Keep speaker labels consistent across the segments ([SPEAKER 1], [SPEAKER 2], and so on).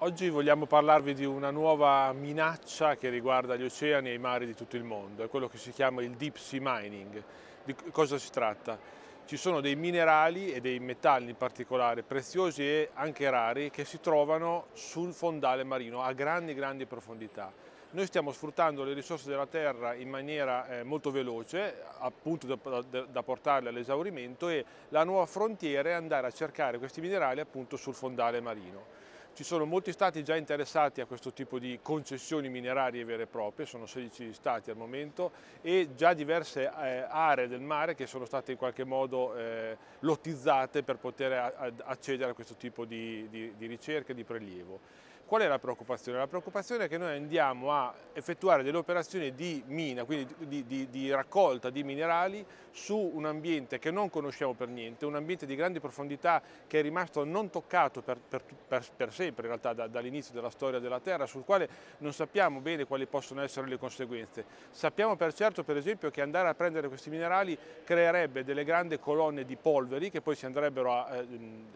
[SPEAKER 1] Oggi vogliamo parlarvi di una nuova minaccia che riguarda gli oceani e i mari di tutto il mondo, è quello che si chiama il deep sea mining. Di cosa si tratta? Ci sono dei minerali e dei metalli in particolare, preziosi e anche rari, che si trovano sul fondale marino a grandi grandi profondità. Noi stiamo sfruttando le risorse della terra in maniera eh, molto veloce, appunto da, da, da portarle all'esaurimento e la nuova frontiera è andare a cercare questi minerali appunto sul fondale marino. Ci sono molti stati già interessati a questo tipo di concessioni minerarie vere e proprie, sono 16 stati al momento e già diverse eh, aree del mare che sono state in qualche modo eh, lottizzate per poter accedere a questo tipo di, di, di ricerca e di prelievo. Qual è la preoccupazione? La preoccupazione è che noi andiamo a effettuare delle operazioni di mina, quindi di, di, di, raccolta di minerali su un ambiente che non conosciamo per niente, un ambiente di grandi profondità che è rimasto non toccato per, per, per, per sempre sempre in realtà da, dall'inizio della storia della Terra, sul quale non sappiamo bene quali possono essere le conseguenze. Sappiamo per certo per esempio che andare a prendere questi minerali creerebbe delle grandi colonne di polveri che poi si andrebbero a eh,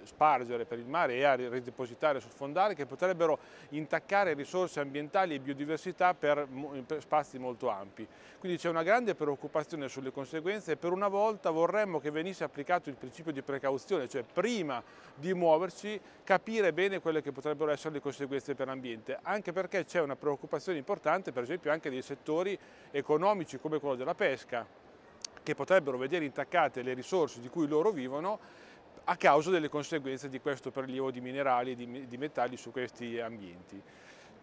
[SPEAKER 1] spargere per il mare e a ridepositare sul fondale che potrebbero intaccare risorse ambientali e biodiversità per, per spazi molto ampi. Quindi c'è una grande preoccupazione sulle conseguenze e per una volta vorremmo che venisse applicato il principio di precauzione, cioè prima di muoverci capire bene quelle che potrebbero potrebbero essere le conseguenze per l'ambiente, anche perché c'è una preoccupazione importante per esempio anche dei settori economici come quello della pesca, che potrebbero vedere intaccate le risorse di cui loro vivono a causa delle conseguenze di questo prelievo di minerali e di metalli su questi ambienti.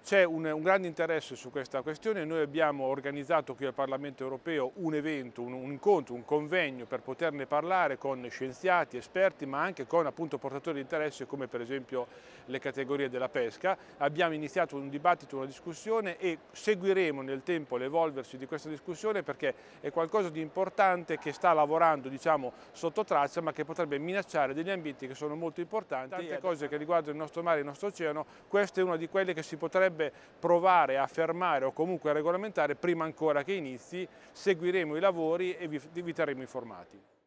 [SPEAKER 1] C'è un, un, grande interesse su questa questione, noi abbiamo organizzato qui al Parlamento europeo un evento, un, un incontro, un convegno per poterne parlare con scienziati, esperti ma anche con appunto, portatori di interesse come per esempio le categorie della pesca. Abbiamo iniziato un dibattito, una discussione e seguiremo nel tempo l'evolversi di questa discussione perché è qualcosa di importante che sta lavorando diciamo, sotto traccia ma che potrebbe minacciare degli ambiti che sono molto importanti. Tante cose che riguardano il nostro mare e il nostro oceano, questa è una di quelle che si potrebbe dovrebbe provare a fermare o comunque a regolamentare prima ancora che inizi, seguiremo i lavori e vi, vi terremo informati.